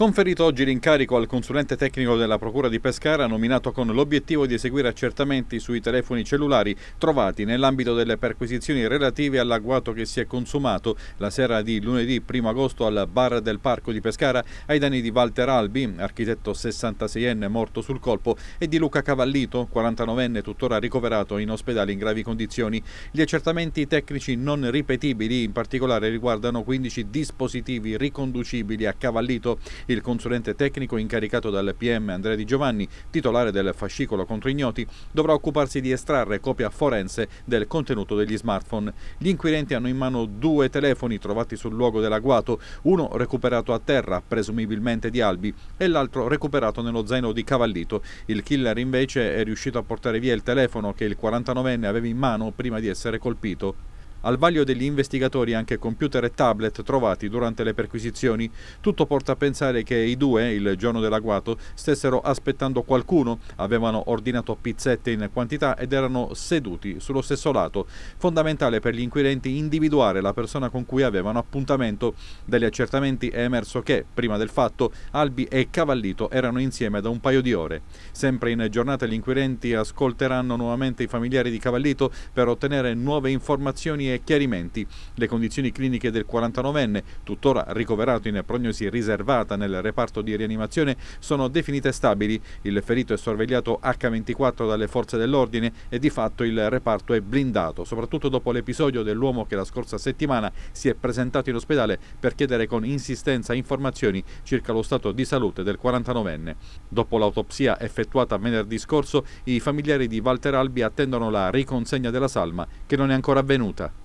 Conferito oggi l'incarico al consulente tecnico della Procura di Pescara, nominato con l'obiettivo di eseguire accertamenti sui telefoni cellulari trovati nell'ambito delle perquisizioni relative all'agguato che si è consumato la sera di lunedì 1 agosto al bar del Parco di Pescara ai danni di Walter Albi, architetto 66enne morto sul colpo, e di Luca Cavallito, 49enne tuttora ricoverato in ospedale in gravi condizioni. Gli accertamenti tecnici non ripetibili in particolare riguardano 15 dispositivi riconducibili a Cavallito il consulente tecnico incaricato dal PM Andrea Di Giovanni, titolare del fascicolo contro ignoti, dovrà occuparsi di estrarre copia forense del contenuto degli smartphone. Gli inquirenti hanno in mano due telefoni trovati sul luogo dell'agguato, uno recuperato a terra, presumibilmente di Albi, e l'altro recuperato nello zaino di Cavallito. Il killer invece è riuscito a portare via il telefono che il 49enne aveva in mano prima di essere colpito. Al vaglio degli investigatori anche computer e tablet trovati durante le perquisizioni. Tutto porta a pensare che i due, il giorno dell'agguato, stessero aspettando qualcuno, avevano ordinato pizzette in quantità ed erano seduti sullo stesso lato. Fondamentale per gli inquirenti individuare la persona con cui avevano appuntamento. Dagli accertamenti è emerso che, prima del fatto, Albi e Cavallito erano insieme da un paio di ore. Sempre in giornata gli inquirenti ascolteranno nuovamente i familiari di Cavallito per ottenere nuove informazioni e chiarimenti. Le condizioni cliniche del 49enne, tuttora ricoverato in prognosi riservata nel reparto di rianimazione, sono definite stabili. Il ferito è sorvegliato H24 dalle forze dell'ordine e di fatto il reparto è blindato, soprattutto dopo l'episodio dell'uomo che la scorsa settimana si è presentato in ospedale per chiedere con insistenza informazioni circa lo stato di salute del 49enne. Dopo l'autopsia effettuata venerdì scorso, i familiari di Walter Albi attendono la riconsegna della salma, che non è ancora avvenuta.